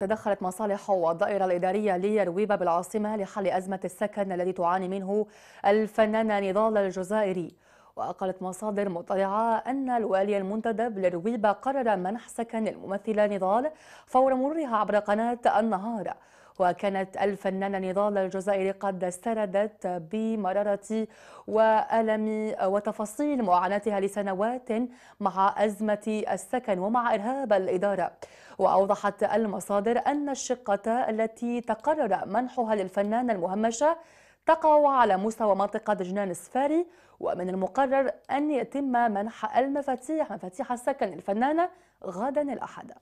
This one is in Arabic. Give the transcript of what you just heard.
تدخلت مصالح والدائرة الإدارية لرويبة بالعاصمة لحل أزمة السكن الذي تعاني منه الفنانة نضال الجزائري وقالت مصادر مطلعة أن الوالي المنتدب لرويبة قرر منح سكن للممثلة نضال فور مرورها عبر قناة النهار وكانت الفنانة نضال الجزائري قد استردت بمرارة وألم وتفاصيل معاناتها لسنوات مع أزمة السكن ومع إرهاب الإدارة وأوضحت المصادر أن الشقة التي تقرر منحها للفنانة المهمشة تقع على مستوى منطقة جنان السفاري ومن المقرر أن يتم منح المفاتيح مفاتيح السكن للفنانة غدا الأحد